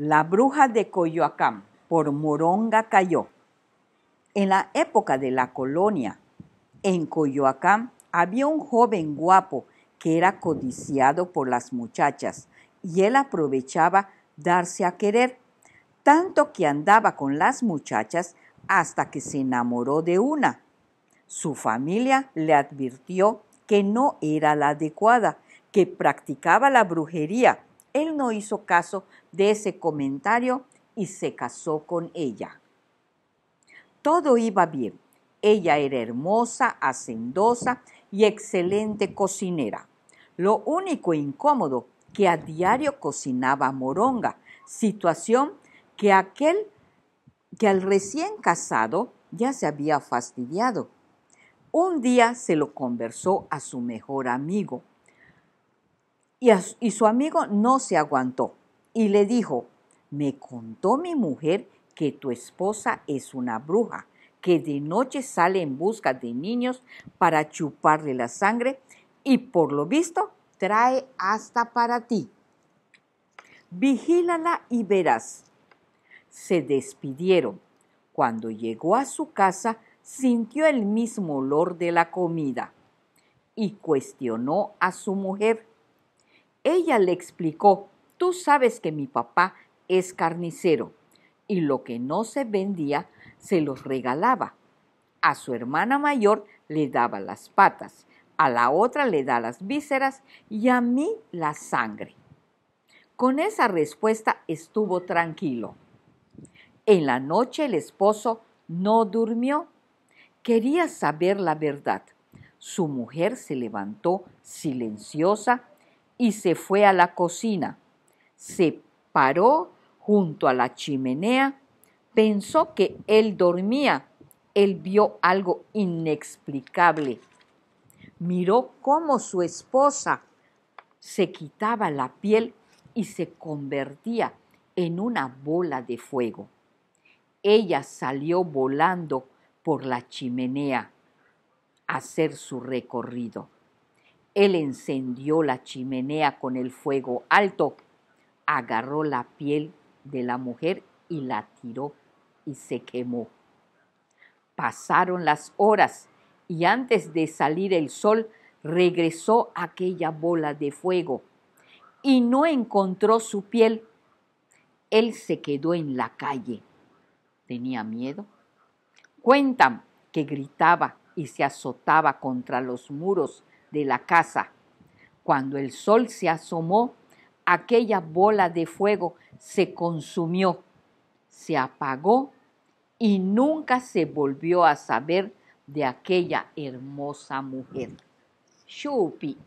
La bruja de Coyoacán por Moronga cayó. En la época de la colonia, en Coyoacán había un joven guapo que era codiciado por las muchachas y él aprovechaba darse a querer, tanto que andaba con las muchachas hasta que se enamoró de una. Su familia le advirtió que no era la adecuada, que practicaba la brujería él no hizo caso de ese comentario y se casó con ella. Todo iba bien. Ella era hermosa, hacendosa y excelente cocinera. Lo único incómodo que a diario cocinaba moronga, situación que aquel que al recién casado ya se había fastidiado. Un día se lo conversó a su mejor amigo, y, su amigo no se aguantó y le dijo, me contó mi mujer que tu esposa es una bruja, que de noche sale en busca de niños para chuparle la sangre y por lo visto trae hasta para ti. Vigílala y verás. Se despidieron. Cuando llegó a su casa, sintió el mismo olor de la comida y cuestionó a su mujer. Ella le explicó, tú sabes que mi papá es carnicero y lo que no se vendía se los regalaba. A su hermana mayor le daba las patas, a la otra le da las vísceras y a mí la sangre. Con esa respuesta estuvo tranquilo. En la noche el esposo no durmió. Quería saber la verdad. Su mujer se levantó silenciosa y se fue a la cocina. Se paró junto a la chimenea, pensó que él dormía, él vio algo inexplicable. Miró cómo su esposa se quitaba la piel y se convertía en una bola de fuego. Ella salió volando por la chimenea a hacer su recorrido. Él encendió la chimenea con el fuego alto, agarró la piel de la mujer y la tiró y se quemó. Pasaron las horas y antes de salir el sol regresó aquella bola de fuego y no encontró su piel. Él se quedó en la calle. Tenía miedo. Cuentan que gritaba y se azotaba contra los muros de la casa. Cuando el sol se asomó, aquella bola de fuego se consumió, se apagó y nunca se volvió a saber de aquella hermosa mujer. Shupi